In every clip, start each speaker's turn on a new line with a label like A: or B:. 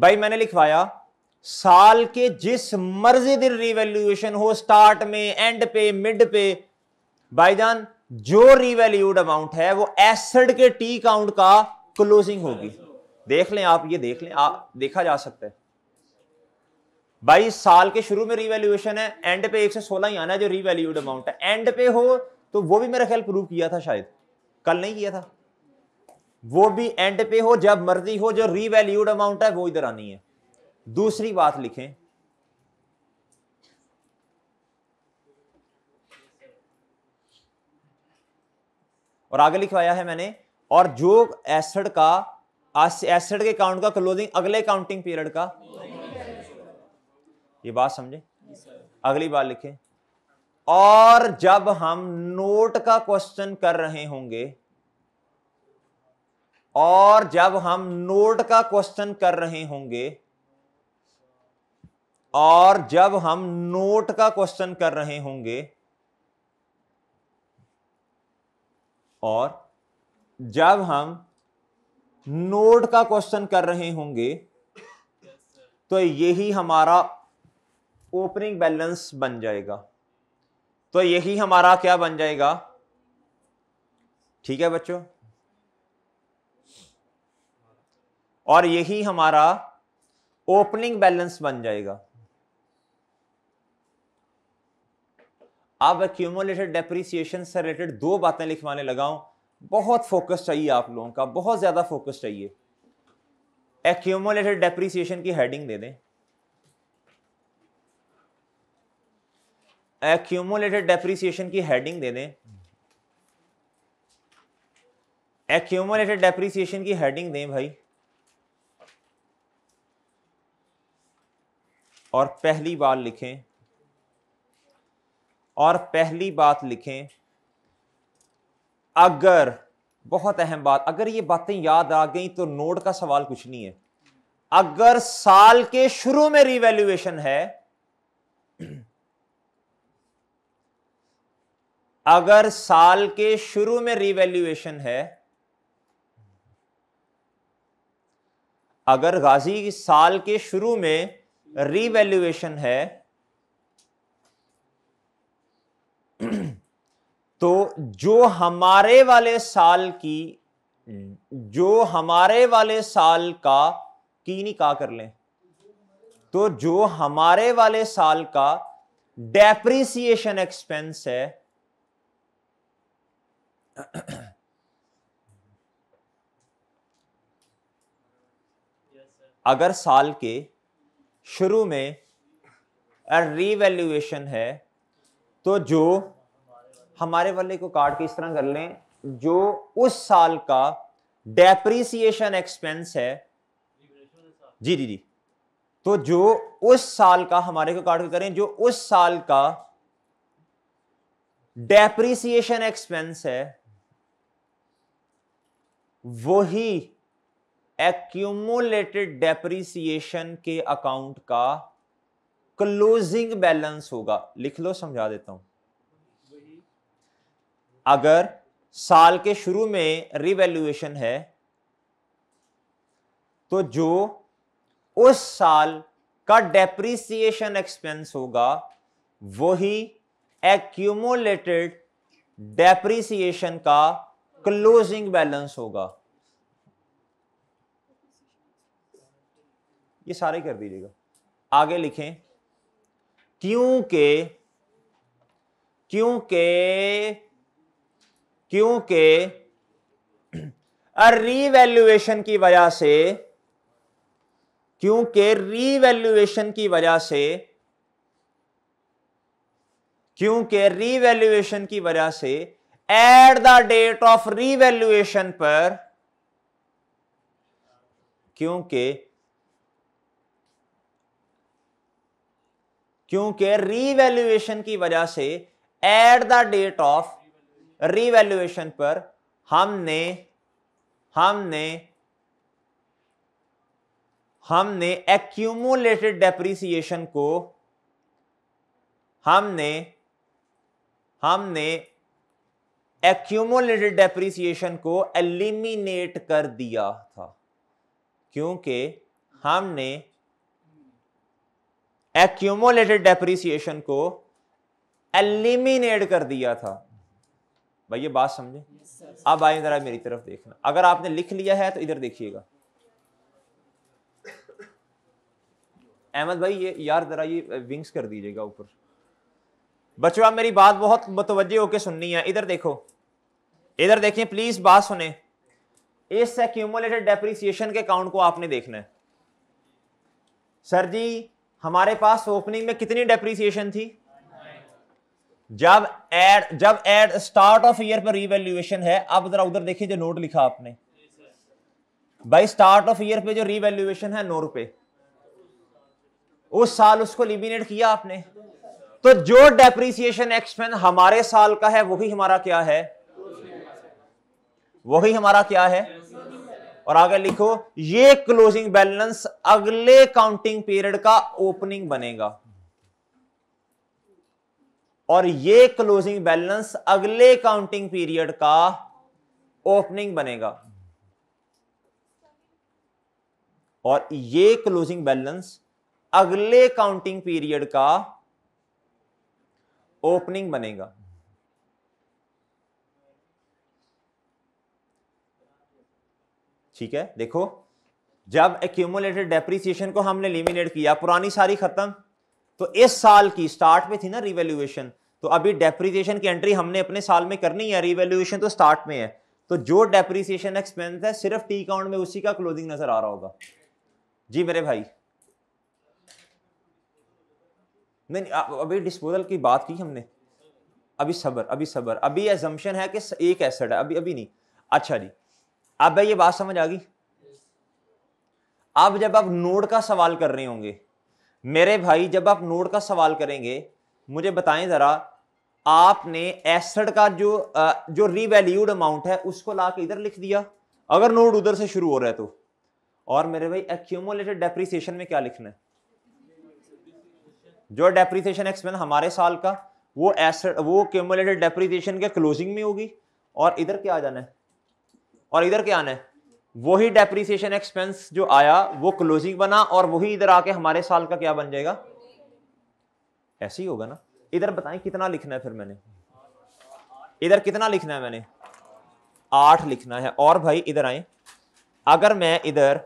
A: भाई मैंने लिखवाया साल के जिस मर्जी दिन रिवेल्यूएशन हो स्टार्ट में एंड पे मिड पे बाईजान जो रिवेल्यूड अमाउंट है वो एसड के टी काउंट का क्लोजिंग होगी देख लें आप ये देख लें आप देखा जा सकता है भाई साल के शुरू में रिवेल्यूएशन है एंड पे एक से सोलह ही आना है जो रिवेल्यूड अमाउंट है एंड पे हो तो वो भी मेरा ख्याल प्रूव किया था शायद कल नहीं किया था वो भी एंड पे हो जब मर्जी हो जो रीवैल्यूड अमाउंट है वो इधर आनी है दूसरी बात लिखें और आगे लिखवाया है मैंने और जो एसड का एसड के अकाउंट का क्लोजिंग अगले काउंटिंग पीरियड का ये बात समझे अगली बार लिखें और जब हम नोट का क्वेश्चन कर रहे होंगे और जब हम नोड का क्वेश्चन कर रहे होंगे और जब हम नोट का क्वेश्चन कर रहे होंगे और जब हम नोड का क्वेश्चन कर रहे होंगे तो यही हमारा ओपनिंग बैलेंस बन जाएगा तो यही हमारा क्या बन जाएगा ठीक है बच्चों और यही हमारा ओपनिंग बैलेंस बन जाएगा अब एक्यूमुलेटेड डेप्रिसिएशन से रिलेटेड दो बातें लिखवाने लगा हूं बहुत फोकस चाहिए आप लोगों का बहुत ज्यादा फोकस चाहिए एक्यूमुलेटेड डेप्रिसिएशन की हेडिंग दे दें एक्यूमुलेटेड डेप्रिसिएशन की हेडिंग दे दें एक्यूमुलेटेड डेप्रिसिएशन की हेडिंग दें भाई और पहली बार लिखें और पहली बात लिखें अगर बहुत अहम बात अगर ये बातें याद आ गई तो नोट का सवाल कुछ नहीं है अगर साल के शुरू में रिवेल्यूएशन है अगर साल के शुरू में रिवैल्यूएशन है अगर गाजी साल के शुरू में रीवैल्यूएशन है तो जो हमारे वाले साल की जो हमारे वाले साल का की नहीं कहा कर लें तो जो हमारे वाले साल का डेप्रिसिएशन एक्सपेंस है अगर साल के शुरू में रीवैल्यूएशन है तो जो हमारे वाले को काट के इस तरह कर लें जो उस साल का डेप्रीसिएशन एक्सपेंस है जी जी जी तो जो उस साल का हमारे को काट के करें जो उस साल का डेप्रीसिएशन एक्सपेंस है वही एक्यूमुलेटेड डेप्रिसिएशन के अकाउंट का क्लोजिंग बैलेंस होगा लिख लो समझा देता हूं अगर साल के शुरू में रिवेल्युएशन है तो जो उस साल का डेप्रिसिएशन एक्सपेंस होगा वही एक्यूमुलेटेड डेप्रिसिएशन का क्लोजिंग बैलेंस होगा ये सारे कर दीजिएगा आगे लिखें क्योंकि क्योंकि क्योंकि रीवैल्यूएशन की वजह से क्योंकि रीवैल्यूएशन की वजह से क्योंकि रीवैल्यूएशन की वजह से at the date of revaluation पर क्योंकि क्योंकि रीवैल्यूएशन की वजह से at the date of revaluation पर हमने हमने हमने एक्यूमुलेटेड डेप्रिसिएशन को हमने हमने एक्यूमुलेटेड डेप्रिसिएशन को एलिमिनेट कर दिया था क्योंकि हमने एक्यूमोलेटेड डेप्रीसिएशन को एलिमिनेट कर दिया था भाई ये बात समझे अब आए जरा मेरी तरफ देखना अगर आपने लिख लिया है तो इधर देखिएगा अहमद भाई ये यार जरा ये विंग्स कर दीजिएगा ऊपर बच्चों आप मेरी बात बहुत मुतवजे होकर सुननी है इधर देखो इधर देखिए प्लीज बात सुने इस एक्यूमोलेटेड डेप्रिसिएशन के अकाउंट को आपने देखना है सर जी हमारे पास ओपनिंग में कितनी डेप्रीसिएशन थी जब एड जब एड स्टार्ट ऑफ ईयर पर रिवेल्यूएशन है अब जरा उधर देखिए जो नोट लिखा आपने भाई स्टार्ट ऑफ ईयर पे जो रिवेल्यूएशन है नौ रुपए उस साल उसको लिमिनेट किया आपने तो जो डेप्रीसिएशन एक्सपेंस हमारे साल का है वही हमारा क्या है वही हमारा क्या है और आगे लिखो ये क्लोजिंग बैलेंस अगले काउंटिंग पीरियड का ओपनिंग बनेगा और ये क्लोजिंग बैलेंस अगले काउंटिंग पीरियड का ओपनिंग बनेगा और ये क्लोजिंग बैलेंस अगले काउंटिंग पीरियड का ओपनिंग बनेगा ठीक है देखो जब एक्यूमुलेटेड डेप्रीसिएशन को हमने लिमिनेट किया पुरानी सारी खत्म तो इस साल की स्टार्ट में थी ना रिवेल्यूएशन तो अभी डेप्रीसिएशन की एंट्री हमने अपने साल में करनी है रिवेल्यूएशन तो स्टार्ट में है तो जो डेप्रीसिएशन एक्सपेंस है सिर्फ टी अकाउंट में उसी का क्लोजिंग नजर आ रहा होगा जी मेरे भाई नहीं अभी डिस्पोजल की बात की हमने अभी सबर अभी सबर अभी एजम्पन है कि एक एसेट है अभी अभी नहीं अच्छा जी अब भाई ये बात समझ आ गई अब जब आप नोड का सवाल कर रहे होंगे मेरे भाई जब आप नोड का सवाल करेंगे मुझे बताएं ज़रा आपने एसड का जो जो रीवैल्यूड अमाउंट है उसको ला के इधर लिख दिया अगर नोड उधर से शुरू हो रहा है तो और मेरे भाई एक्यूमोलेटेड डेप्रीसिएशन में क्या लिखना है जो डेप्रीसिएशन एक्सपेंस हमारे साल का वो एसड वो क्यूमुलेटेड डेप्रीसिएशन के क्लोजिंग में होगी और इधर क्या आ जाना है और इधर क्या आना है वही डेप्रीसिएशन एक्सपेंस जो आया वो क्लोजिंग बना और वही इधर आके हमारे साल का क्या बन जाएगा ऐसे ही होगा ना इधर बताएं कितना लिखना है फिर मैंने इधर कितना लिखना है मैंने आठ लिखना है और भाई इधर आए अगर मैं इधर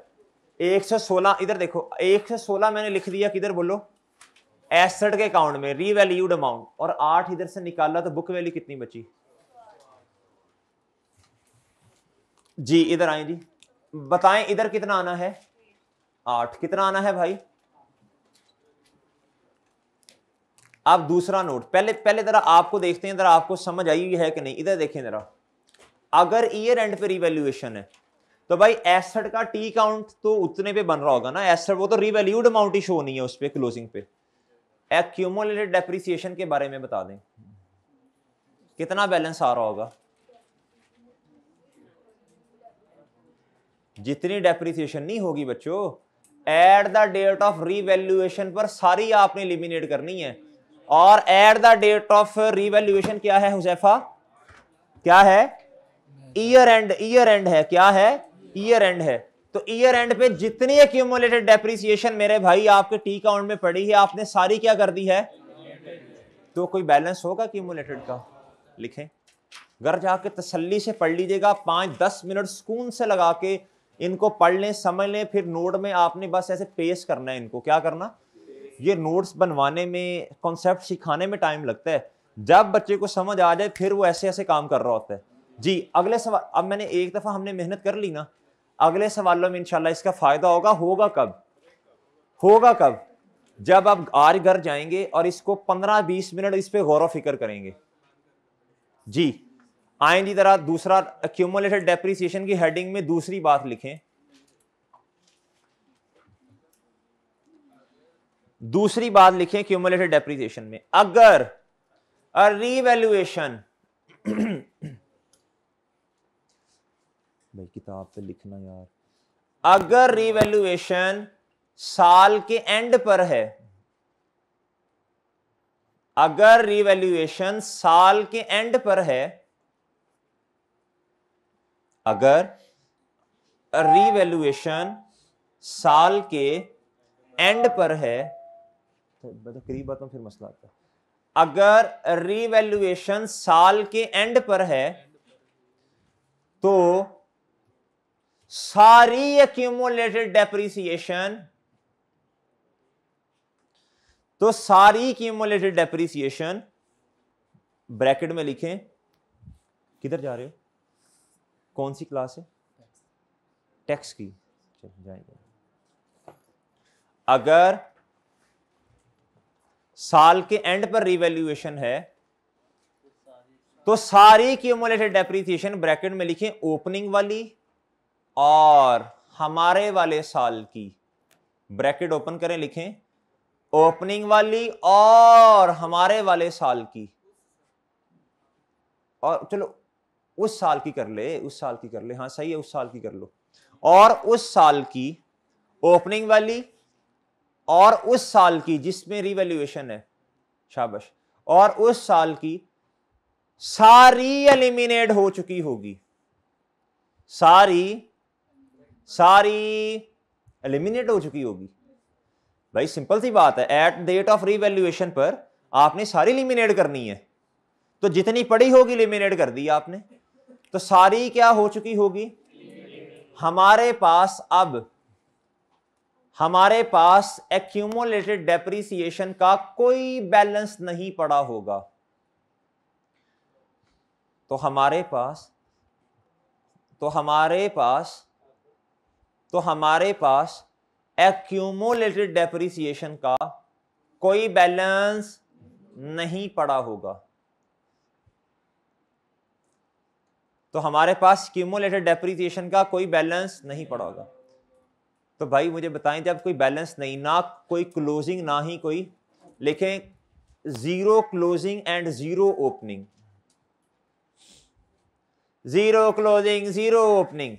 A: एक सौ सोलह इधर देखो एक सौ सोलह मैंने लिख दिया किधर बोलो एसेट के अकाउंट में रीवैल्यूड अमाउंट और आठ इधर से निकाला तो बुक वैल्यू कितनी बची जी इधर आए जी बताएं इधर कितना आना है आठ कितना आना है भाई आप दूसरा नोट पहले पहले जरा आपको देखते हैं जरा आपको समझ आई हुई है कि नहीं इधर देखें जरा अगर ईयर एंड पे रिवेल्यूएशन है तो भाई एसड का टी काउंट तो उतने पे बन रहा होगा ना एसड वो तो रिवेल्यूड अमाउंट ही शो नहीं है उस पर क्लोजिंग पे एक्यूमोलेटेड डेप्रिसिएशन के बारे में बता दें कितना बैलेंस आ रहा होगा जितनी डेप्रीसिएशन नहीं होगी बच्चों at the date of revaluation पर सारी आपने एलिमिनेट करनी है और at the date of revaluation क्या है हुजैफा क्या है ईयर एंड ईयर एंड है क्या है ईयर एंड है तो ईयर एंड पे जितनी एक्यूमुलेटेड डेप्रीसिएशन मेरे भाई आपके टी काउंट में पड़ी है आपने सारी क्या कर दी है तो कोई बैलेंस होगा एक्यूमुलेटेड का लिखें घर जाके तसल्ली से पढ़ लीजिएगा पांच दस मिनट सुकून से लगा के इनको पढ़ लें समझ लें फिर नोट में आपने बस ऐसे पेश करना है इनको क्या करना ये नोट्स बनवाने में कॉन्सेप्ट सिखाने में टाइम लगता है जब बच्चे को समझ आ जाए फिर वो ऐसे ऐसे काम कर रहा होता है जी अगले सवाल अब मैंने एक दफ़ा हमने मेहनत कर ली ना अगले सवालों में इनशाला इसका फ़ायदा होगा होगा कब होगा कब जब आप आज घर जाएंगे और इसको पंद्रह बीस मिनट इस पर गौर फिक्र करेंगे जी आए जी तरह दूसरा अक्यूमोलेटेड डेप्रीसिएशन की हेडिंग में दूसरी बात लिखें दूसरी बात लिखें क्यूमुलेटेड डेप्रीसिएशन में अगर रीवैल्यूएशन भाई किताब पे लिखना यार अगर रीवैल्यूएशन साल के एंड पर है अगर रीवैल्यूएशन साल के एंड पर है अगर रिवेल्युएशन साल के एंड पर है तो, तो करीब बात फिर मसला आता है अगर रिवेल्युएशन साल के एंड पर है तो सारी एक्यूमुलेटेड डेप्रिसिएशन तो सारी क्यूमुलेटेड डेप्रिसिएशन ब्रैकेट में लिखें किधर जा रहे हो कौन सी क्लास है टैक्स की जाएंगे अगर साल के एंड पर रिवेल्यूएशन है तो सारी क्यूमुलेटेड डेप्रीसिएशन ब्रैकेट में लिखें ओपनिंग वाली और हमारे वाले साल की ब्रैकेट ओपन करें लिखें ओपनिंग वाली और हमारे वाले साल की और चलो उस साल की कर ले उस साल की कर ले हाँ सही है उस साल की कर लो और उस साल की ओपनिंग वाली और उस साल की जिसमें रिवेल्यूएशन है शाबाश और उस साल की सारी एलिमिनेट हो चुकी होगी सारी सारी एलिमिनेट हो चुकी होगी भाई सिंपल सी बात है एट डेट ऑफ रिवेल्युएशन पर आपने सारी एलिमिनेट करनी है तो जितनी पड़ी होगी एलिमिनेट कर दी आपने तो सारी क्या हो चुकी होगी हमारे पास अब हमारे पास एक्यूमोलेटेड डेप्रीसिएशन का कोई बैलेंस नहीं पड़ा होगा तो हमारे पास तो हमारे पास तो हमारे पास एक्यूमोलेटेड डेप्रिसिएशन का कोई बैलेंस नहीं पड़ा होगा तो हमारे पास क्यूमोलेटेड डेप्रीसिएशन का कोई बैलेंस नहीं पड़ा होगा तो भाई मुझे बताएं जब कोई बैलेंस नहीं ना कोई क्लोजिंग ना ही कोई लिखें zero closing and zero opening zero closing zero opening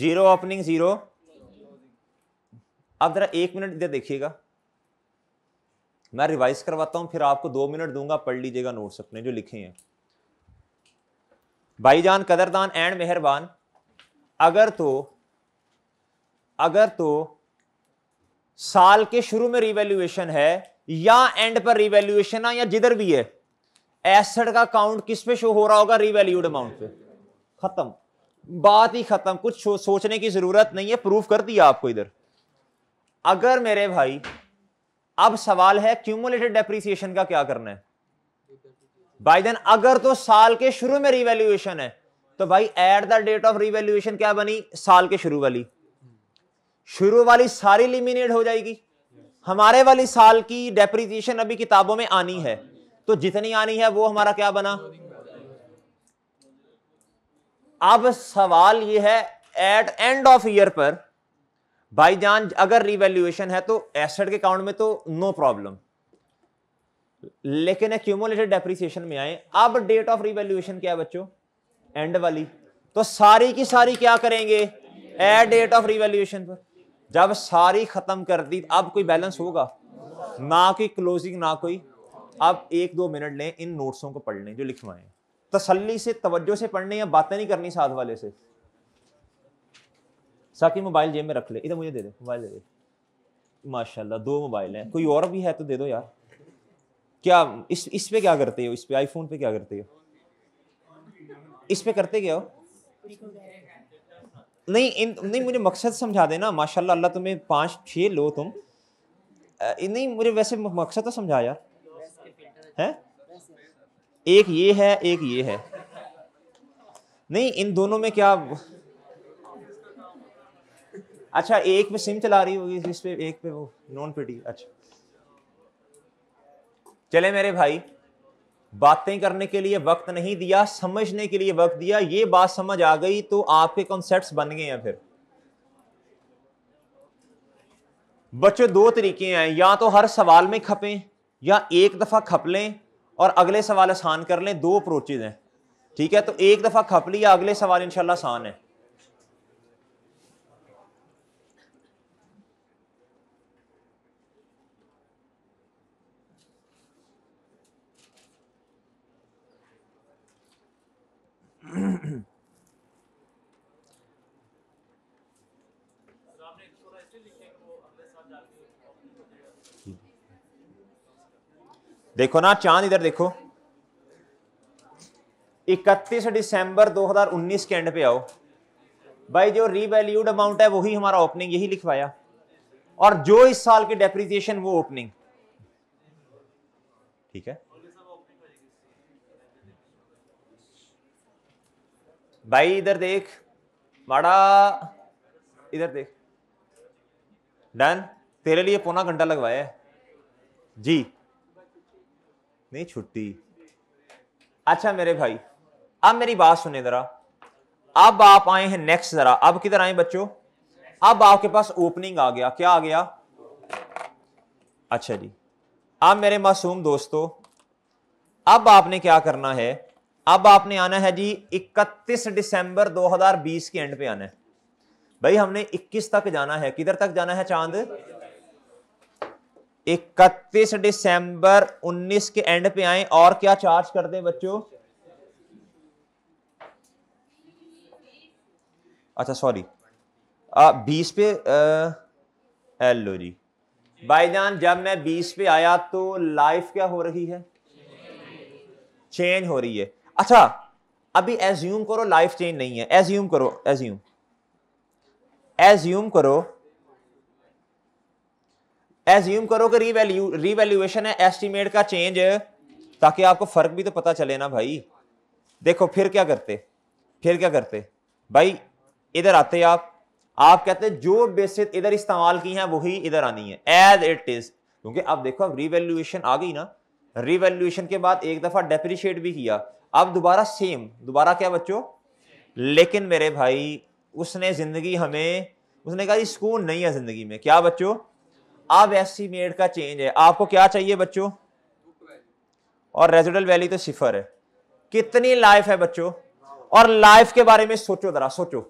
A: zero opening zero आप ज़रा एक मिनट इधर देखिएगा मैं रिवाइज करवाता हूँ फिर आपको दो मिनट दूंगा पढ़ लीजिएगा नोट्स अपने जो लिखे हैं भाईजान कदरदान एंड मेहरबान अगर तो अगर तो साल के शुरू में रिवेल्यूएशन है या एंड पर रिवेल्यूएशन है या जिधर भी है एसेट का काउंट किस पे शो हो रहा होगा रिवेल्यूड अमाउंट पे खत्म बात ही खत्म कुछ सोचने की जरूरत नहीं है प्रूफ कर दिया आपको इधर अगर मेरे भाई अब सवाल है क्यूमुलेटेड डेप्रीसिएशन का क्या करना है बाई देन अगर तो साल के शुरू में रिवेल्यूएशन है तो भाई at the date of revaluation क्या बनी साल के शुरू वाली शुरू वाली सारी लिमिनेट हो जाएगी हमारे वाली साल की डेप्रीसिएशन अभी किताबों में आनी है तो जितनी आनी है वो हमारा क्या बना अब सवाल ये है एट एंड ऑफ ईयर पर जान अगर रिवेल्यूएशन है तो एसेट के अकाउंट में तो नो प्रॉब्लम लेकिन एक्यूमुलेटेड डेप्रीसिएशन में आए अब डेट ऑफ रिवेल्यूएशन क्या है बच्चों एंड वाली तो सारी की सारी क्या करेंगे एट डेट ऑफ रिवेल्यूएशन पर जब सारी खत्म कर दी अब कोई बैलेंस होगा ना कोई क्लोजिंग ना कोई अब एक दो मिनट लें इन नोट्सों को पढ़ लें जो लिखवाए तसल्ली से तवज्जो से पढ़ने या बातें नहीं करनी साथ वाले से साकिब मोबाइल जेब में रख ले इधर मुझे दे दे मोबाइल दे दे माशाल्लाह दो मोबाइल हैं कोई और भी है तो दे दो यार क्या इस इस पे क्या करते हो इस पे आईफोन पे क्या करते हो इस पे करते क्या हो नहीं इन नहीं मुझे मकसद समझा देना माशाल्लाह अल्लाह तुम्हें पाँच छः लो तुम नहीं मुझे वैसे मकसद तो समझा यार हैं एक ये है एक ये है नहीं इन दोनों में क्या अच्छा एक पे सिम चला रही होगी जिसपे पे एक पे वो नॉन पीटी अच्छा चले मेरे भाई बातें करने के लिए वक्त नहीं दिया समझने के लिए वक्त दिया ये बात समझ आ गई तो आपके कॉन्सेप्ट बन गए हैं फिर बच्चों दो तरीके हैं या तो हर सवाल में खपें या एक दफ़ा खप लें और अगले सवाल आसान कर लें दो अप्रोचेज हैं ठीक है तो एक दफ़ा खप लिया अगले सवाल इंशाल्लाह आसान है देखो ना चांद इधर देखो 31 दिसंबर 2019 के एंड पे आओ भाई जो रीवैल्यूड अमाउंट है वही हमारा ओपनिंग यही लिखवाया और जो इस साल की डेप्रीसिएशन वो ओपनिंग ठीक है भाई इधर देख माड़ा इधर देख डन तेरे लिए पौना घंटा लगवाया है जी नहीं छुट्टी अच्छा मेरे भाई अब मेरी बात सुने जरा अब आप आए हैं नेक्स्ट जरा अब किधर आए बच्चों अब आपके पास ओपनिंग आ गया क्या आ गया अच्छा जी अब मेरे मासूम दोस्तों अब आपने क्या करना है अब आपने आना है जी 31 दिसंबर 2020 के एंड पे आना है भाई हमने 21 तक जाना है किधर तक जाना है चांद इकतीस दिसंबर 19 के एंड पे आए और क्या चार्ज कर दें बच्चों अच्छा सॉरी बीस पे हेलो जी भाईजान जब मैं बीस पे आया तो लाइफ क्या हो रही है चेंज हो रही है अच्छा अभी एज्यूम करो लाइफ चेंज नहीं है एज्यूम करो एज्यूम एज्यूम करो एज्यूम करो कि रीवैल्यू रीवैल्यूएशन है एस्टिमेट का चेंज ताकि आपको फर्क भी तो पता चले ना भाई देखो फिर क्या करते फिर क्या करते भाई इधर आते आप आप कहते जो बेसिस इधर इस्तेमाल की हैं वही इधर आनी है एज इट इज क्योंकि अब देखो अब रिवेल्यूएशन आ गई ना रिवेल्यूएशन के बाद एक दफा डेप्रिशिएट भी किया अब दोबारा सेम दोबारा क्या बच्चों लेकिन मेरे भाई उसने जिंदगी हमें उसने कहा सुकून नहीं है जिंदगी में क्या बच्चों अब एस्टीमेट का चेंज है आपको क्या चाहिए बच्चों और रेजिडल वैली तो सिफर है कितनी लाइफ है बच्चों और लाइफ के बारे में सोचो जरा सोचो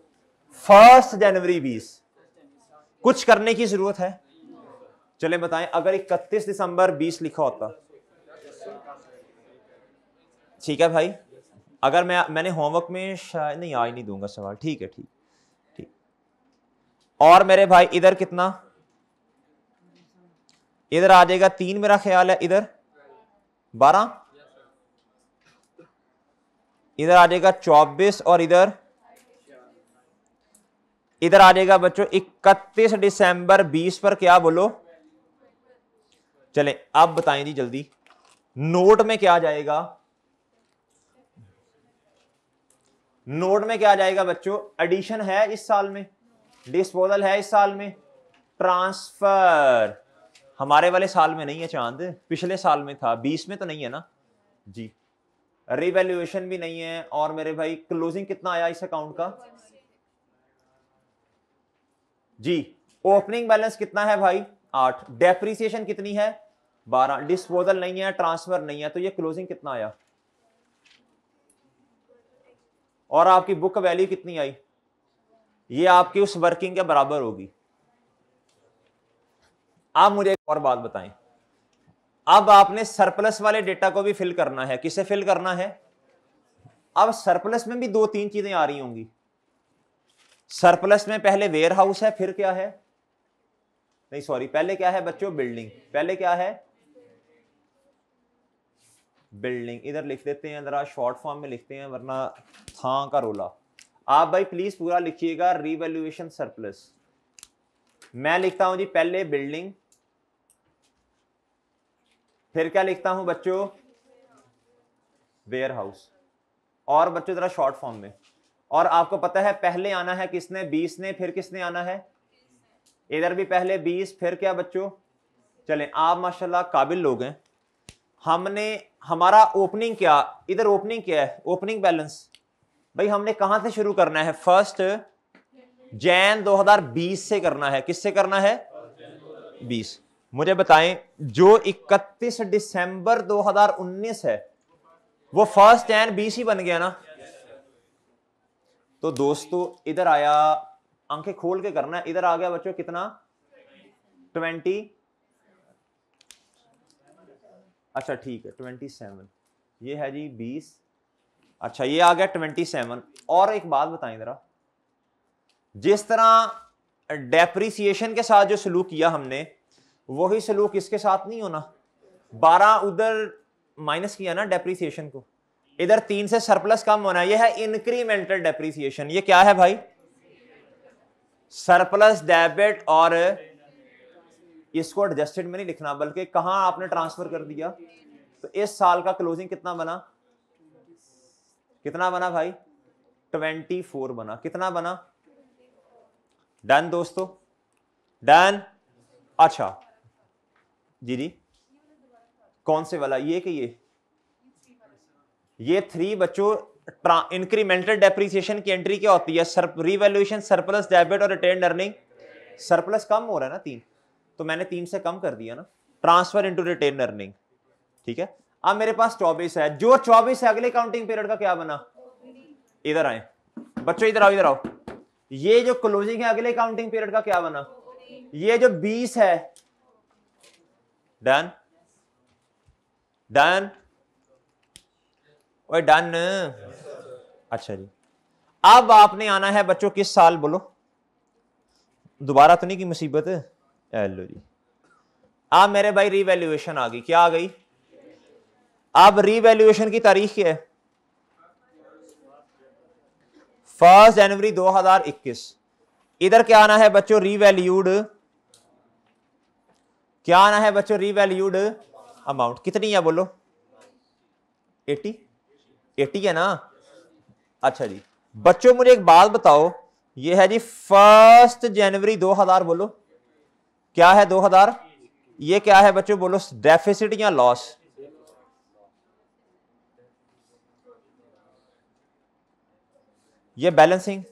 A: फर्स्ट जनवरी बीस कुछ करने की जरूरत है चले बताएं अगर इकतीस दिसंबर बीस लिखा होता ठीक है भाई अगर मैं मैंने होमवर्क में शायद नहीं आज नहीं दूंगा सवाल ठीक है ठीक ठीक और मेरे भाई इधर कितना इधर आ जाएगा तीन मेरा ख्याल है इधर बारह इधर आ जाएगा चौबीस और इधर इधर आ जाएगा बच्चों इकतीस दिसंबर बीस पर क्या बोलो चले आप बताएं जी जल्दी नोट में क्या जाएगा नोट में क्या जाएगा बच्चों एडिशन है इस साल में डिस्पोजल है इस साल में ट्रांसफर हमारे वाले साल में नहीं है चांद पिछले साल में था बीस में तो नहीं है ना जी रिवेल्यूएशन भी नहीं है और मेरे भाई क्लोजिंग कितना आया इस अकाउंट का जी ओपनिंग बैलेंस कितना है भाई आठ डेप्रीसिएशन कितनी है बारह डिस्पोजल नहीं है ट्रांसफर नहीं है तो ये क्लोजिंग कितना आया और आपकी बुक वैल्यू कितनी आई ये आपकी उस वर्किंग के बराबर होगी आप मुझे एक और बात बताएं अब आपने सरप्लस वाले डेटा को भी फिल करना है किसे फिल करना है अब सरप्लस में भी दो तीन चीजें आ रही होंगी सरप्लस में पहले वेयर हाउस है फिर क्या है नहीं सॉरी पहले क्या है बच्चों बिल्डिंग पहले क्या है बिल्डिंग इधर लिख देते हैं जरा शॉर्ट फॉर्म में लिखते हैं वरना था का रोला आप भाई प्लीज पूरा लिखिएगा रिवेल्यूएशन सरप्लस मैं लिखता हूं जी पहले बिल्डिंग फिर क्या लिखता हूं बच्चों वेयर हाउस और बच्चों जरा शॉर्ट फॉर्म में और आपको पता है पहले आना है किसने बीस ने फिर किसने आना है इधर भी पहले बीस फिर क्या बच्चों चलें आप माशाल्लाह काबिल लोग हैं हमने हमारा ओपनिंग क्या इधर ओपनिंग क्या है ओपनिंग बैलेंस भाई हमने कहां से शुरू करना है फर्स्ट जैन 2020 से करना है किससे करना है 20 मुझे बताएं जो 31 दिसंबर 2019 है वो फर्स्ट एन बीसी बन गया ना तो दोस्तों इधर आया आंखें खोल के करना इधर आ गया बच्चों कितना ट्वेंटी अच्छा ठीक है ट्वेंटी सेवन ये है जी बीस अच्छा ये आ गया ट्वेंटी सेवन और एक बात बताएं जरा जिस तरह डेप्रिसिएशन के साथ जो सलूक किया हमने वही सलूक इसके साथ नहीं होना बारह उधर माइनस किया ना डेप्रीसिएशन को इधर तीन से सरप्लस कम होना यह है इंक्रीमेंटल डेप्रीसिएशन ये क्या है भाई सरप्लस डेबिट और इसको एडजस्टेड में नहीं लिखना बल्कि कहां आपने ट्रांसफर कर दिया तो इस साल का क्लोजिंग कितना बना कितना बना भाई ट्वेंटी फोर बना कितना बना डन दोस्तों डन अच्छा जी जी कौन से वाला ये कि ये ये थ्री बच्चों इंक्रीमेंटल डेप्रीसिएशन की एंट्री क्या होती है सर, रिवेल्यूशन सरप्लस डेबिट और रिटर्न अर्निंग सरप्लस कम हो रहा है ना तीन तो मैंने तीन से कम कर दिया ना ट्रांसफर इनटू रिटेन अर्निंग ठीक है अब मेरे पास चौबीस है जो चौबीस है अगले काउंटिंग पीरियड का क्या बना इधर आए बच्चों इधर आओ इधर आओ ये जो क्लोजिंग है अगले काउंटिंग पीरियड का क्या बना ये जो बीस है डन डन ओए डन अच्छा जी अब आपने आना है बच्चों किस साल बोलो दोबारा तो नहीं की मुसीबत हेलो जी अब मेरे भाई रीवैल्यूएशन आ गई क्या आ गई अब रीवैल्यूएशन की तारीख क्या है फर्स्ट जनवरी 2021 इधर क्या आना है बच्चों रीवैल्यूड क्या आना है बच्चों रीवैल्यूड अमाउंट कितनी है बोलो एटी एटी है ना अच्छा जी बच्चों मुझे एक बात बताओ ये है जी फर्स्ट जनवरी 2000 बोलो क्या है 2000 ये क्या है बच्चों बोलो डेफिसिट या लॉस ये बैलेंसिंग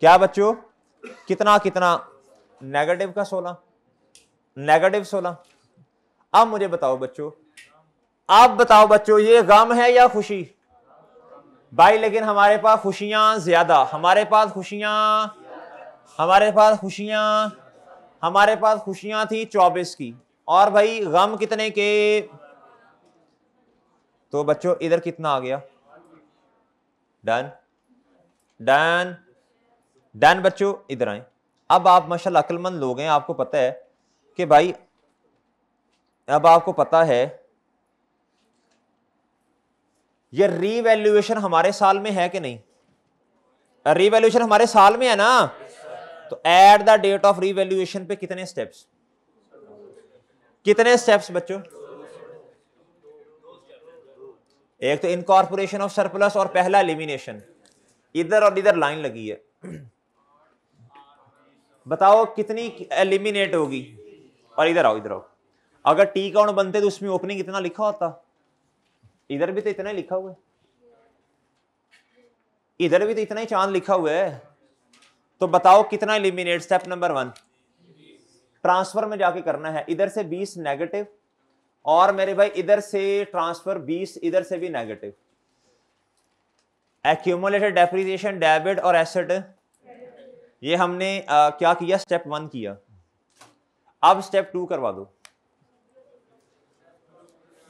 A: क्या बच्चों कितना कितना नेगेटिव का सोलह नेगेटिव सोलह अब मुझे बताओ बच्चों आप बताओ बच्चों ये गम है या खुशी भाई लेकिन हमारे पास खुशियां ज्यादा हमारे पास खुशियां हमारे पास खुशियां हमारे पास खुशियां थी चौबीस की और भाई गम कितने के तो बच्चों इधर कितना आ गया डन डन डन बच्चों इधर आए अब आप माशाल्लाह अक्लमंद लोग हैं आपको पता है कि भाई अब आपको पता है ये रीवैल्यूएशन हमारे साल में है कि नहीं रीवैल्यूएशन हमारे साल में है ना तो at the date of revaluation पे कितने स्टेप्स कितने स्टेप्स बच्चों एक तो इनकॉर्पोरेशन ऑफ सरप्लस और पहला एलिमिनेशन इधर और इधर लाइन लगी है बताओ कितनी एलिमिनेट होगी और इधर आओ इधर आओ अगर टी काउंट बनते तो उसमें ओपनिंग इतना लिखा होता इधर भी तो इतना ही लिखा हुआ है इधर भी तो इतना ही चांद लिखा हुआ है तो बताओ कितना eliminate step number one transfer में जाके करना है इधर से 20 नेगेटिव और मेरे भाई इधर से ट्रांसफर 20 इधर से भी नेगेटिव एक्यूमुलेटेड डेप्रीजिएशन डेबिट और एसेट ये हमने आ, क्या किया स्टेप वन किया अब स्टेप टू करवा दो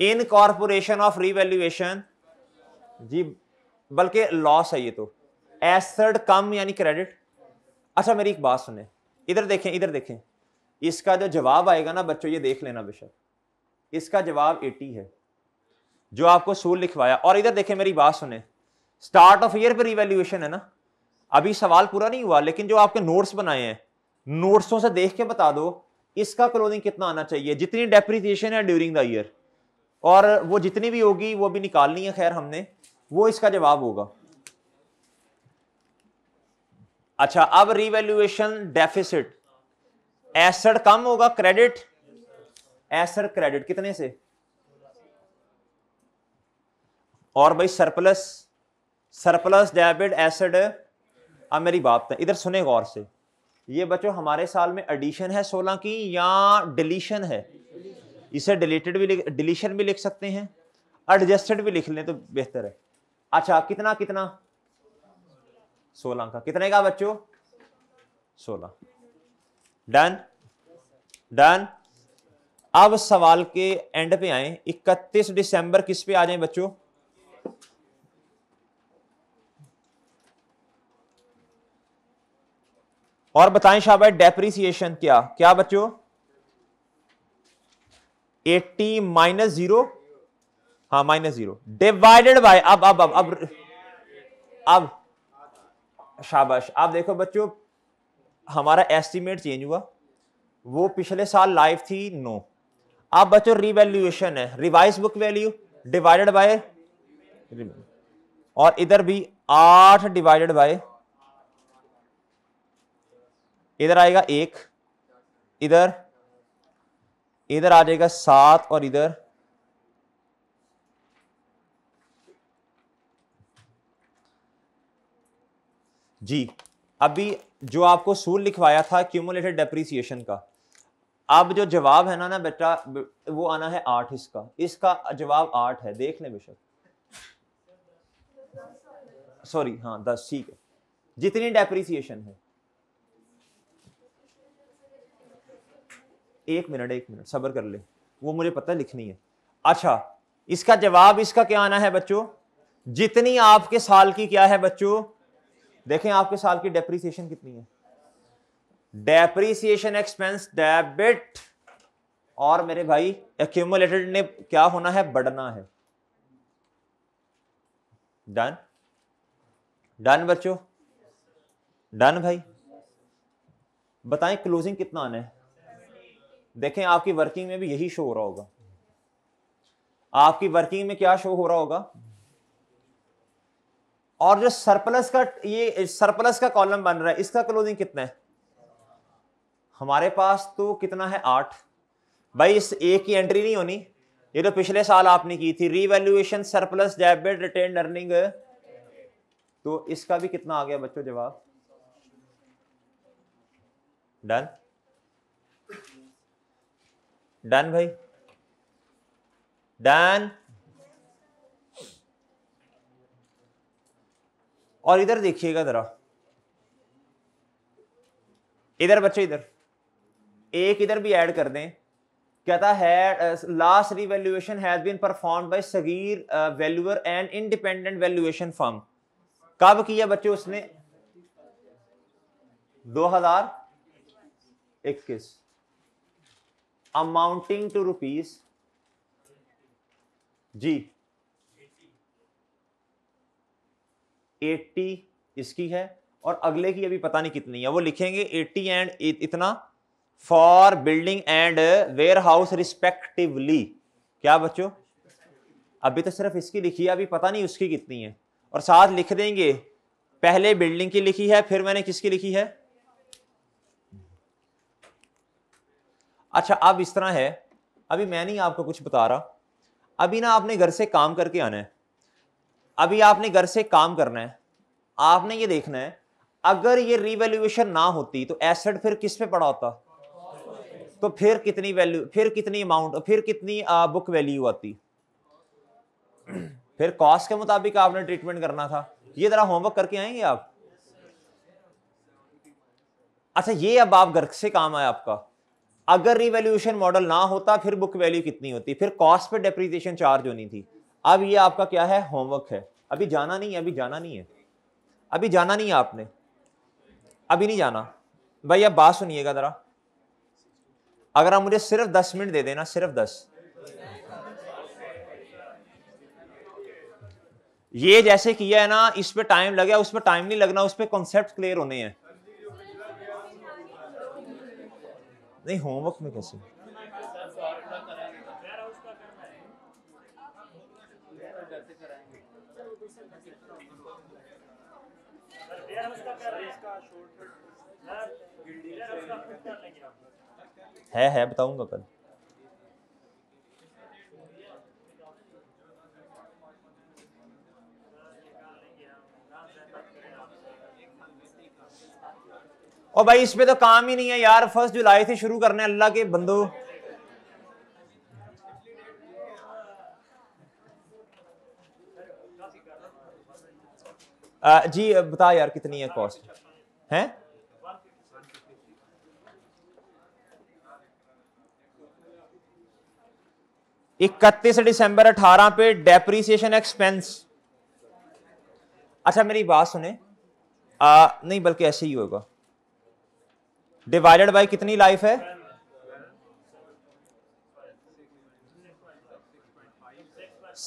A: इन कॉरपोरेशन ऑफ रिवेल्युएशन जी बल्कि लॉस है ये तो एसड कम यानी क्रेडिट अच्छा मेरी एक बात सुने इधर देखें इधर देखें इसका जो जवाब आएगा ना बच्चों ये देख लेना बेशक इसका जवाब 80 है जो आपको सूल लिखवाया और इधर देखें मेरी बात सुने स्टार्ट ऑफ ईयर पर रिवेल्यूएशन है ना अभी सवाल पूरा नहीं हुआ लेकिन जो आपके नोट्स बनाए हैं नोट्सों से देख के बता दो इसका क्लोदिंग कितना आना चाहिए जितनी डेप्रिसिएशन है ड्यूरिंग द ईयर और वो जितनी भी होगी वो भी निकालनी है खैर हमने वो इसका जवाब होगा अच्छा अब रिवेल्युएशन डेफिसिट एसड कम होगा क्रेडिट एसड क्रेडिट कितने से और भाई सरप्लस सरप्लस डेबिट एसड अब मेरी बात है इधर सुने गौर से ये बच्चों हमारे साल में एडिशन है सोलह की या डिलीशन है इसे डिलीटेड भी डिलीशन भी लिख सकते हैं एडजस्टेड भी लिख लें तो बेहतर है अच्छा कितना कितना सोलह का कितने का बच्चों सोलह डन डन अब सवाल के एंड पे आए इकतीस दिसंबर किस पे आ जाए बच्चों और बताएं भाई डेप्रीसिएशन क्या क्या बच्चों 80 माइनस जीरो हाँ माइनस जीरो डिवाइडेड बाय अब अब अब अब अब शाबाश आप देखो बच्चों हमारा एस्टीमेट चेंज हुआ वो पिछले साल लाइफ थी नो अब बच्चों रिवेल्यूएशन है revise book value divided by और इधर भी आठ डिवाइडेड बाय इधर आएगा एक इधर इधर आ जाएगा सात और इधर जी अभी जो आपको सूल लिखवाया था क्यूमुलेटेड डेप्रीसिएशन का अब जो जवाब है ना ना बेटा वो आना है आठ इसका इसका जवाब आठ है देख ले बेशक सॉरी हाँ दस ठीक है जितनी डेप्रीसिएशन है एक मिनट एक मिनट सब्र कर ले वो मुझे पता लिखनी है अच्छा इसका जवाब इसका क्या आना है बच्चों जितनी आपके साल की क्या है बच्चों देखें आपके साल की डेप्रीसिएशन कितनी है डेप्रीसिएशन एक्सपेंस डेबिट और मेरे भाई एक्यूमुलेटेड ने क्या होना है बढ़ना है डन डन बच्चों डन भाई बताएं क्लोजिंग कितना आना है देखें आपकी वर्किंग में भी यही शो हो रहा होगा आपकी वर्किंग में क्या शो हो रहा होगा और जो सरप्लस का ये सरप्लस का कॉलम बन रहा है इसका क्लोजिंग कितना है हमारे पास तो कितना है आठ भाई इस एक की एंट्री नहीं होनी ये तो पिछले साल आपने की थी revaluation surplus debit retain earning तो इसका भी कितना आ गया बच्चों जवाब डन डन भाई डन और इधर देखिएगा जरा इधर बच्चे इधर एक इधर भी ऐड कर दें कहता है last revaluation has been perform by Sagir valuer and independent valuation firm कब किया बच्चे उसने 2021 अमाउंटिंग टू रुपीस जी एट्टी इसकी है और अगले की अभी पता नहीं कितनी है वो लिखेंगे एट्टी एंड इतना for building and warehouse respectively क्या बच्चों अभी तो सिर्फ इसकी लिखी है अभी पता नहीं उसकी कितनी है और साथ लिख देंगे पहले बिल्डिंग की लिखी है फिर मैंने किसकी लिखी है अच्छा अब इस तरह है अभी मैं नहीं आपको कुछ बता रहा अभी ना आपने घर से काम करके आना है अभी आपने घर से काम करना है आपने ये देखना है अगर ये रिवेल्यूएशन ना होती तो एसेट फिर किस पे पड़ा होता तो फिर कितनी वैल्यू फिर कितनी अमाउंट फिर कितनी बुक वैल्यू आती फिर कॉस्ट के मुताबिक आपने ट्रीटमेंट करना था ये जरा होमवर्क करके आएंगे आप अच्छा ये अब आप घर से काम आए आपका अगर रिवेल्यूशन मॉडल ना होता फिर बुक वैल्यू कितनी होती फिर कॉस्ट पर डेप्रीजिएशन चार्ज होनी थी अब ये आपका क्या है होमवर्क है अभी जाना नहीं है अभी जाना नहीं है अभी जाना नहीं है आपने अभी नहीं जाना भाई आप बात सुनिएगा ज़रा अगर आप मुझे सिर्फ दस मिनट दे देना सिर्फ दस ये जैसे किया है ना इस पर टाइम लगे उस पर टाइम नहीं लगना उस पर कॉन्सेप्ट क्लियर होने हैं नहीं होमवर्क में कैसे है है बताऊंगा कल और भाई इस पे तो काम ही नहीं है यार फर्स्ट जुलाई से शुरू करने अल्लाह के बंदो आ, जी बता यार कितनी है कॉस्ट है इकतीस दिसंबर अठारह पे डेप्रीसिएशन एक्सपेंस अच्छा मेरी बात सुने आ, नहीं बल्कि ऐसे ही होगा डिवाइडेड बाई कितनी लाइफ है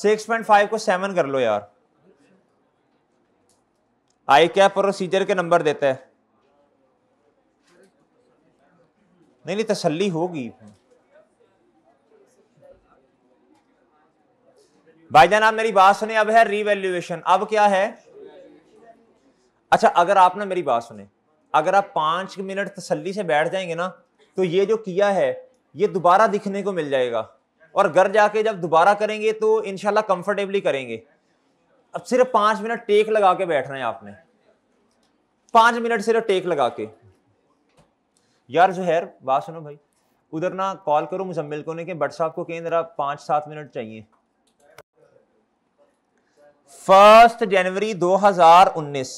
A: सिक्स पॉइंट फाइव को सेवन कर लो यार आई क्या प्रोसीजर के नंबर देता है नहीं नहीं तसल्ली होगी भाई जान आप मेरी बात सुने अब है रिवेल्यूएशन अब क्या है अच्छा अगर आपने मेरी बात सुने अगर आप पाँच मिनट तसल्ली से बैठ जाएंगे ना तो ये जो किया है ये दोबारा दिखने को मिल जाएगा और घर जाके जब दोबारा करेंगे तो इनशाला कंफर्टेबली करेंगे अब सिर्फ पाँच मिनट टेक लगा के बैठ रहे हैं आपने पाँच मिनट सिर्फ टेक लगा के यार जहर बात सुनो भाई उधर ना कॉल करो मुजम्मिल को ने कि बट साहब को कहें जरा पाँच सात मिनट चाहिए फर्स्ट जनवरी उन्नीस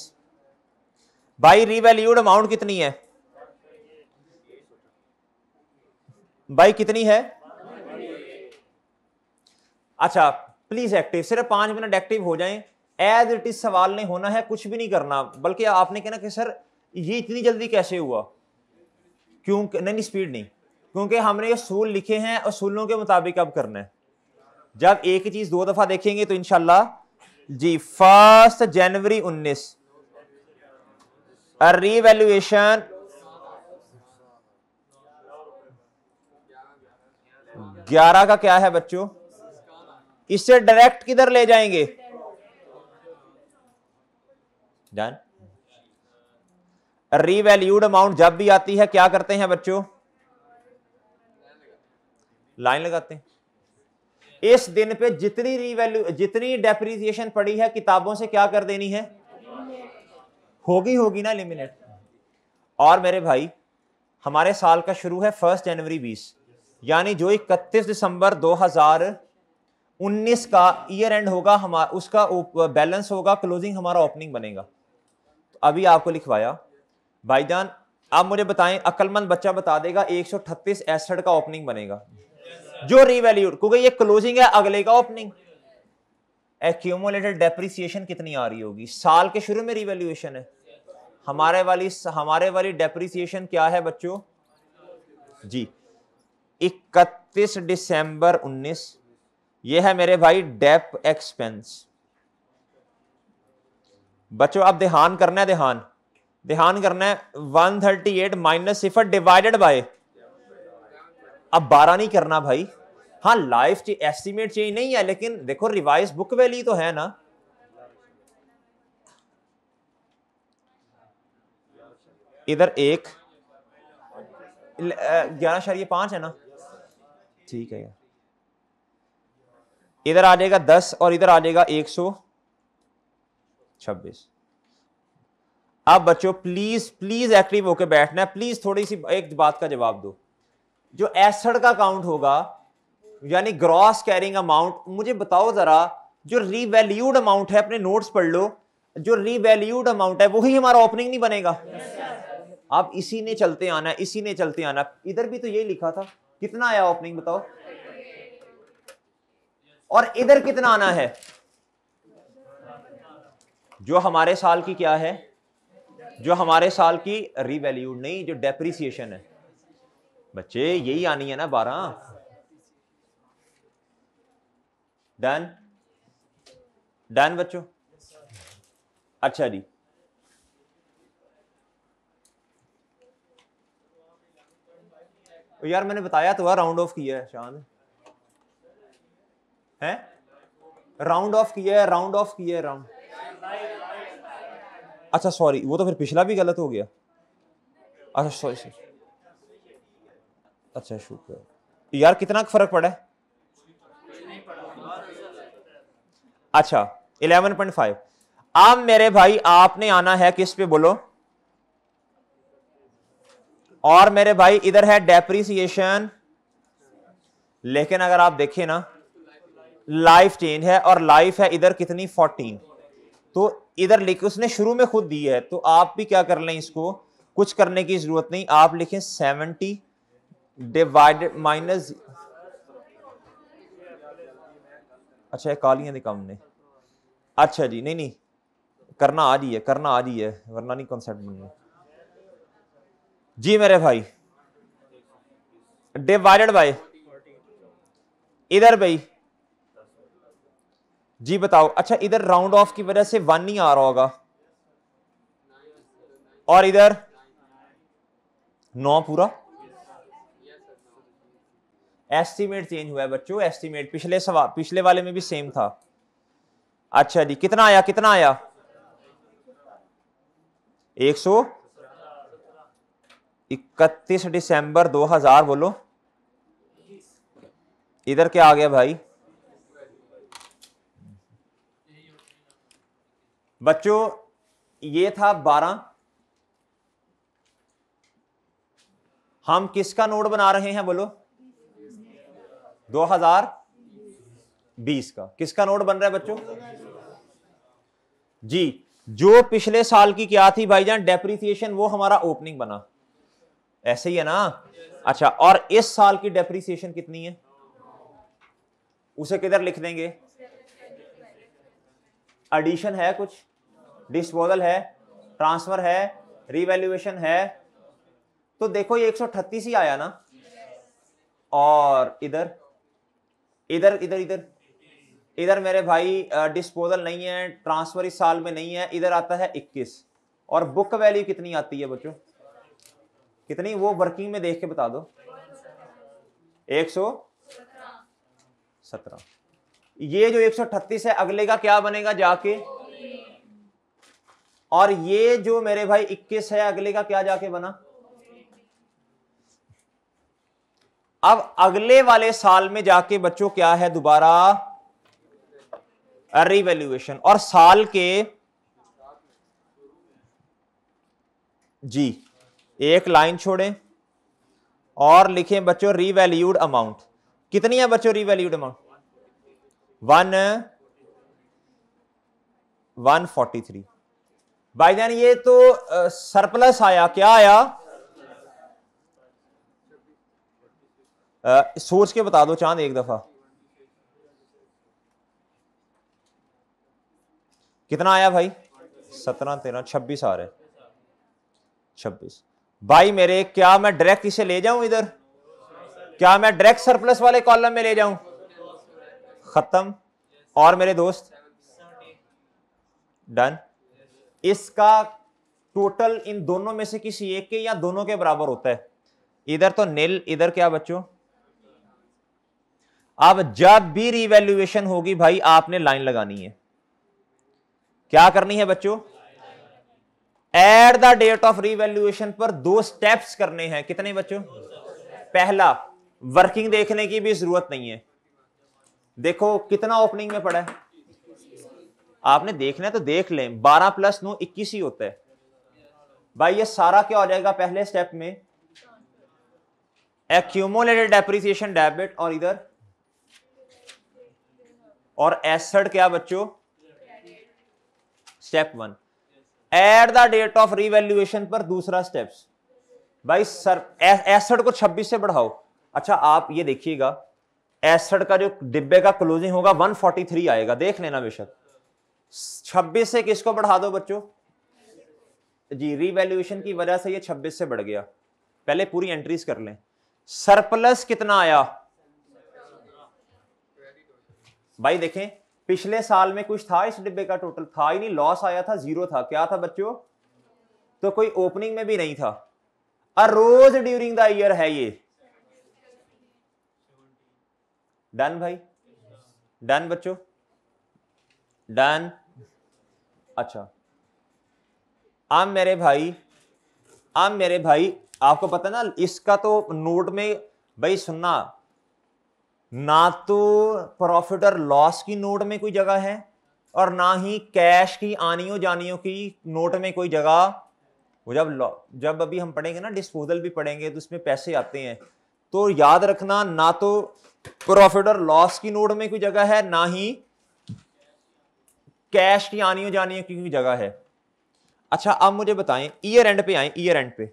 A: बाई रीवैल्यूड अमाउंट कितनी है बाई कितनी है अच्छा प्लीज एक्टिव सिर्फ पांच मिनट एक्टिव हो जाएं एज इट इज सवाल नहीं होना है कुछ भी नहीं करना बल्कि आपने कहना कि सर ये इतनी जल्दी कैसे हुआ क्यों नहीं नहीं स्पीड नहीं क्योंकि हमने ये सूल लिखे हैं और सूलों के मुताबिक अब करना है जब एक ही चीज दो दफा देखेंगे तो इनशाला जी फर्स्ट जनवरी उन्नीस a revaluation ग्यारह का क्या है बच्चों इससे डायरेक्ट किधर ले जाएंगे डन रीवैल्यूड अमाउंट जब भी आती है क्या करते हैं बच्चों लाइन लगाते हैं इस दिन पे जितनी रीवैल्यू जितनी डेप्रीसिएशन पड़ी है किताबों से क्या कर देनी है होगी होगी ना एलिमिनेट और मेरे भाई हमारे साल का शुरू है फर्स्ट जनवरी बीस यानी जो इकतीस दिसंबर 2019 का ईयर एंड होगा हमारा उसका बैलेंस होगा क्लोजिंग हमारा ओपनिंग बनेगा तो अभी आपको लिखवाया भाईजान आप मुझे बताएं अकलमंद बच्चा बता देगा एक सौ का ओपनिंग बनेगा जो रिवैल्यूड क्योंकि ये क्लोजिंग है अगले का ओपनिंग एक्यूमुलेटेड डेप्रिसिएशन कितनी आ रही होगी साल के शुरू में रिवेल्यूएशन है हमारे वाली हमारे वाली डेप्रिसिएशन क्या है बच्चों जी इकतीस दिसंबर 19 ये है मेरे भाई डेप एक्सपेंस बच्चों आप ध्यान करना है ध्यान ध्यान करना है 138 थर्टी एट माइनस सिफर डिवाइडेड बाय अब बारह नहीं करना भाई हाँ लाइफ एस्टिमेट चेंज नहीं है लेकिन देखो रिवाइज बुक वैल्यू तो है ना इधर एक ग्यारह शरीय पांच है ना ठीक है इधर आ जाएगा दस और इधर आ जाएगा एक सौ छब्बीस अब बच्चों प्लीज प्लीज एक्टिव होकर बैठना है प्लीज थोड़ी सी एक बात का जवाब दो जो एसड का काउंट होगा यानी ग्रॉस कैरिंग अमाउंट मुझे बताओ ज़रा जो रीवैल्यूड अमाउंट है अपने नोट्स पढ़ लो जो रीवैल्यूड अमाउंट है वही हमारा ओपनिंग नहीं बनेगा आप इसी ने चलते आना इसी ने चलते आना इधर भी तो यही लिखा था कितना आया ओपनिंग बताओ और इधर कितना आना है जो हमारे साल की क्या है जो हमारे साल की रीवैल्यूड नहीं जो डेप्रिसिएशन है बच्चे यही आनी है ना बारह डन डन बच्चों अच्छा जी यार मैंने बताया तो राउंड ऑफ किया है शान है राउंड ऑफ किया है राउंड ऑफ किया है राउंड अच्छा सॉरी वो तो फिर पिछला भी गलत हो गया अच्छा सॉरी सॉरी अच्छा शुक्र यार कितना फर्क पड़ा है अच्छा 11.5 अब मेरे भाई आपने आना है किस पे बोलो और मेरे भाई इधर है डेप्रीसिएशन लेकिन अगर आप देखें ना लाइफ चेंज है और लाइफ है इधर कितनी 14 तो इधर लिख उसने शुरू में खुद दी है तो आप भी क्या कर लें इसको कुछ करने की जरूरत नहीं आप लिखें 70 डिवाइडेड माइनस अच्छा कालिया के काम ने अच्छा जी नहीं नहीं करना आ रही है करना आ रही है वरना नहीं कॉन्सेप्ट बनना जी मेरे भाई डिवाइडेड बाय इधर भाई जी बताओ अच्छा इधर राउंड ऑफ की वजह से वन ही आ रहा होगा और इधर नौ पूरा एस्टीमेट चेंज हुआ है बच्चों एस्टीमेट पिछले सवा पिछले वाले में भी सेम था अच्छा जी कितना आया कितना आया एक सौ इकतीस दिसंबर 2000 बोलो इधर क्या आ गया भाई बच्चों ये था बारह हम किसका नोट बना रहे हैं बोलो 2020 का किसका नोट बन रहा है बच्चों जी जो पिछले साल की क्या थी भाईजान डेप्रीसिएशन वो हमारा ओपनिंग बना ऐसे ही है ना अच्छा और इस साल की डेप्रीसिएशन कितनी है उसे किधर लिख देंगे एडिशन है कुछ डिस्पोजल है ट्रांसफर है रिवेल्युएशन है तो देखो ये एक ही आया ना और इधर इधर इधर इधर इधर मेरे भाई डिस्पोजल नहीं है ट्रांसफर इस साल में नहीं है इधर आता है 21 और बुक वैल्यू कितनी आती है बच्चों कितनी वो वर्किंग में देख के बता दो एक सौ सत्रह ये जो एक सौ अठतीस है अगले का क्या बनेगा जाके और ये जो मेरे भाई इक्कीस है अगले का क्या जाके बना अब अगले वाले साल में जाके बच्चों क्या है दोबारा रिवेल्युएशन और साल के जी एक लाइन छोड़ें और लिखें बच्चों रिवैल्यूड अमाउंट कितनी है बच्चों revalued amount one one forty three भाईजान ये तो सरप्लस आया क्या आया सोच के बता दो चांद एक दफ़ा कितना आया भाई सत्रह तेरह छब्बीस आ रहे छब्बीस भाई मेरे क्या मैं डायरेक्ट इसे ले जाऊं इधर क्या मैं डायरेक्ट सरप्लस वाले कॉलम में ले जाऊं खत्म और मेरे दोस्त डन इसका टोटल इन दोनों में से किसी एक के या दोनों के बराबर होता है इधर तो नील इधर क्या बच्चों अब जब भी रिवेल्युएशन होगी भाई आपने लाइन लगानी है क्या करनी है बच्चों at the date of revaluation पर दो स्टेप्स करने हैं कितने बच्चों पहला वर्किंग देखने की भी जरूरत नहीं है देखो कितना ओपनिंग में पड़ा है आपने देखना है तो देख लें 12 प्लस नौ इक्कीस ही होता है भाई ये सारा क्या हो जाएगा पहले स्टेप में एक्यूमोलेटेड डेप्रिसिएशन डेबिट और इधर और एसड क्या बच्चों step one at the date of revaluation पर दूसरा स्टेप भाई सर एसड को 26 से बढ़ाओ अच्छा आप ये देखिएगा एसड का जो डिब्बे का क्लोजिंग होगा 143 आएगा देख लेना बेशक 26 से किसको बढ़ा दो बच्चों जी रिवेल्युएशन की वजह से ये 26 से बढ़ गया पहले पूरी एंट्रीज कर लें सरप्लस कितना आया भाई देखें पिछले साल में कुछ था इस डिब्बे का टोटल था ही नहीं लॉस आया था जीरो था क्या था बच्चों तो कोई ओपनिंग में भी नहीं था रोज ड्यूरिंग द ईयर है ये डन भाई डन बच्चों डन अच्छा आम मेरे भाई आम मेरे भाई आपको पता ना इसका तो नोट में भाई सुनना ना तो प्रॉफिट और लॉस की नोट में कोई जगह है और ना ही कैश की आनियों जानियों की नोट में कोई जगह वो जब जब अभी हम पढ़ेंगे ना डिस्पोजल भी पढ़ेंगे तो उसमें पैसे आते हैं तो याद रखना ना तो प्रॉफिट और लॉस की नोट में कोई जगह है ना ही कैश की आनियों जानियों की कोई जगह है अच्छा अब मुझे बताएं ईयर एंड पे आए ईयर एंड पे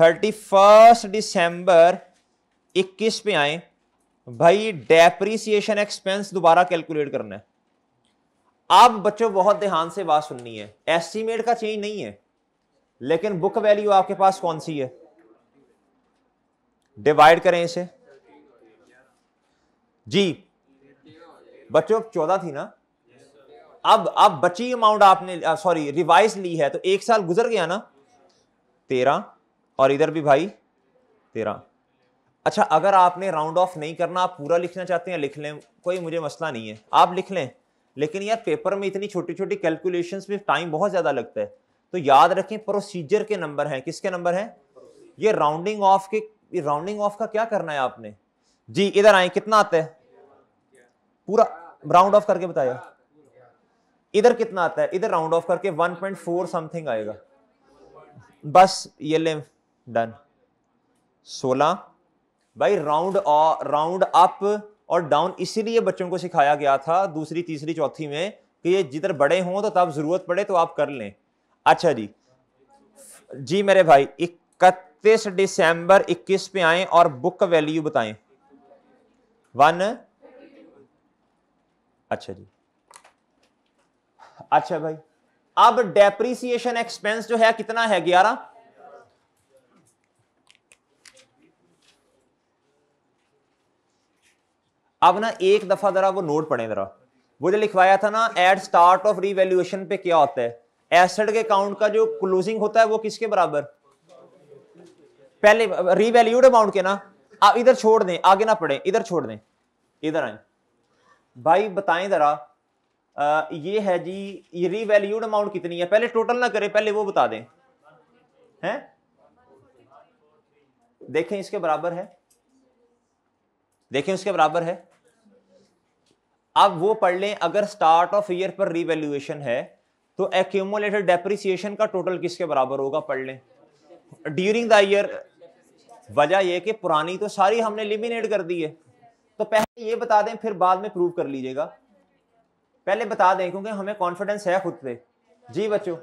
A: थर्टी फर्स्ट डिसम्बर इक्कीस पे आए भाई डेप्रीसिएशन एक्सपेंस दोबारा कैलकुलेट करना है आप बच्चों बहुत ध्यान से बात सुननी है एस्टीमेट का चेंज नहीं है लेकिन बुक वैल्यू आपके पास कौन सी है डिवाइड करें इसे जी बच्चों चौदह थी ना अब अब बची अमाउंट आपने सॉरी रिवाइज ली है तो एक साल गुजर गया ना तेरह और इधर भी भाई तेरह अच्छा अगर आपने राउंड ऑफ नहीं करना आप पूरा लिखना चाहते हैं लिख लें कोई मुझे मसला नहीं है आप लिख लें लेकिन यार पेपर में इतनी छोटी छोटी कैलकुलेशंस में टाइम बहुत ज़्यादा लगता है तो याद रखें प्रोसीजर के नंबर हैं किसके नंबर हैं ये राउंडिंग ऑफ के राउंडिंग ऑफ का क्या करना है आपने जी इधर आए कितना आता है पूरा राउंड ऑफ करके बताया इधर कितना आता है इधर राउंड ऑफ करके वन समथिंग आएगा बस ये ले डन सोलह भाई राउंड राउंड अप और डाउन इसीलिए बच्चों को सिखाया गया था दूसरी तीसरी चौथी में कि ये जिधर बड़े हों तो तब ज़रूरत पड़े तो आप कर लें अच्छा जी जी मेरे भाई इकतीस दिसंबर 21 पे आए और बुक वैल्यू बताएं वन अच्छा जी अच्छा भाई अब डेप्रीसिएशन एक्सपेंस जो है कितना है ग्यारह अब ना एक दफा जरा वो नोट पढ़े जरा वो जो लिखवाया था ना एट स्टार्ट ऑफ रिवेल्यूएशन पे क्या होता है एसेट के अकाउंट का जो क्लोजिंग होता है वो किसके बराबर पहले रिवेल्यूड अमाउंट के ना आप इधर छोड़ दें आगे ना पढ़े इधर छोड़ दें इधर आए भाई बताएं जरा ये है जी ये रिवेल्यूड अमाउंट कितनी है पहले टोटल ना करें पहले वो बता दें हैं देखें इसके बराबर है देखें उसके बराबर है आप वो पढ़ लें अगर स्टार्ट ऑफ ईयर पर रिवेल्यूएशन है तो एक्यूमुलेटेड डेप्रिसिएशन का टोटल किसके बराबर होगा पढ़ लें ड्यूरिंग द ईयर वजह यह कि पुरानी तो सारी हमने लिमिनेट कर दी है तो पहले ये बता दें फिर बाद में प्रूव कर लीजिएगा पहले बता दें क्योंकि हमें कॉन्फिडेंस है खुद पे जी बच्चों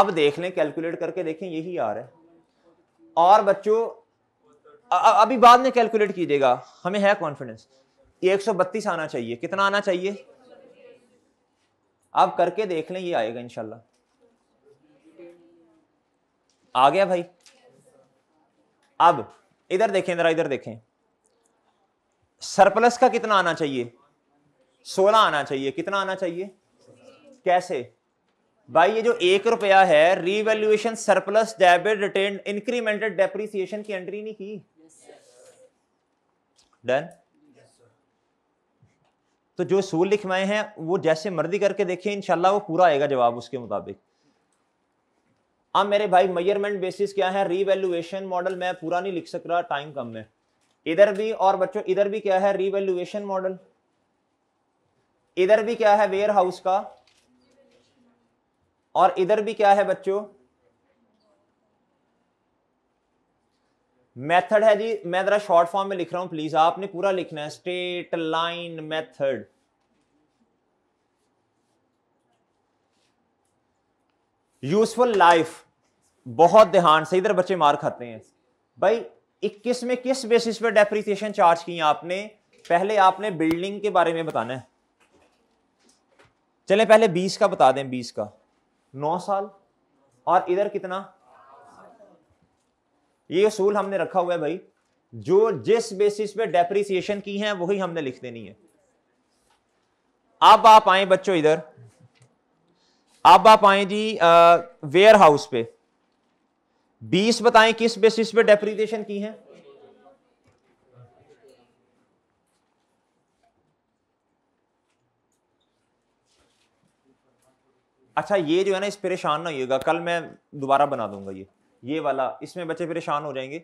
A: अब देख लें कैलकुलेट करके देखें यही आ रहा है और बच्चों अभी बाद में कैलकुलेट कीजिएगा हमें है कॉन्फिडेंस 132 आना चाहिए कितना आना चाहिए आप करके देख लें ये आएगा इनशाला आ गया भाई अब इधर देखें जरा इधर देखें सरप्लस का कितना आना चाहिए 16 आना चाहिए कितना आना चाहिए कैसे भाई ये जो एक रुपया है revaluation surplus debit retained incremented depreciation की एंट्री नहीं की डन yes, तो जो सूल लिखवाए हैं वो जैसे मर्जी करके देखें इनशाला वो पूरा आएगा जवाब उसके मुताबिक अब मेरे भाई मेजरमेंट बेसिस क्या है रीवेल्युएशन मॉडल मैं पूरा नहीं लिख सक रहा टाइम कम है इधर भी और बच्चों इधर भी क्या है रीवेल्युएशन मॉडल इधर भी क्या है वेयर हाउस का और इधर भी क्या है बच्चों मेथड है जी मैं ज़रा शॉर्ट फॉर्म में लिख रहा हूं प्लीज़ आपने पूरा लिखना है straight line method useful life बहुत ध्यान से इधर बच्चे मार खाते हैं भाई 21 में किस बेसिस पर डेप्रीसिएशन चार्ज की आपने पहले आपने बिल्डिंग के बारे में बताना है चले पहले 20 का बता दें 20 का 9 साल और इधर कितना ये असूल हमने रखा हुआ है भाई जो जिस बेसिस पे डेप्रिसिएशन की है वही हमने लिख देनी है अब आप आए बच्चों इधर अब आप आए जी वेयर हाउस पे बीस बताएं किस बेसिस पे डेप्रीसिएशन की है अच्छा ये जो है ना इस परेशान ना होगा कल मैं दोबारा बना दूंगा ये ये वाला इसमें बच्चे परेशान हो जाएंगे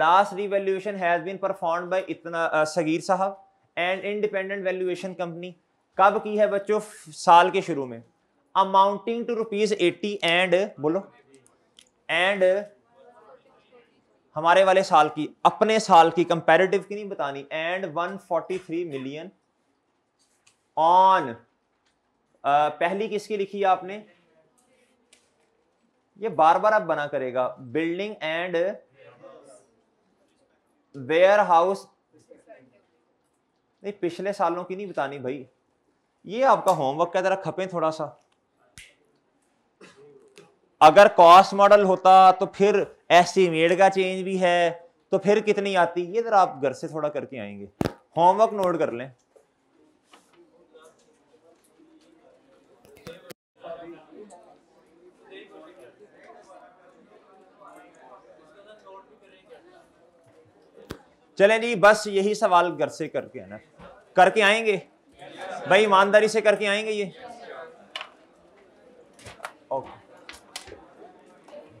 A: last revaluation has been perform by इतना सगीर साहब एंड इंडिपेंडेंट वैल्यूएशन कंपनी कब की है बच्चों साल के शुरू में amounting to rupees eighty and बोलो एंड हमारे वाले साल की अपने साल की कंपेरेटिव की नहीं बतानी एंड 143 मिलियन ऑन पहली किसकी लिखी है आपने ये बार बार आप बना करेगा बिल्डिंग एंड वेयर हाउस नहीं पिछले सालों की नहीं बतानी भाई ये आपका होमवर्क का जरा खपे थोड़ा सा अगर कॉस्ट मॉडल होता तो फिर एस्टीमेट का चेंज भी है तो फिर कितनी आती ये जरा आप घर से थोड़ा करके आएंगे होमवर्क नोट कर लें चले जी बस यही सवाल घर से करके है ना करके आएंगे भाई ईमानदारी से करके आएंगे ये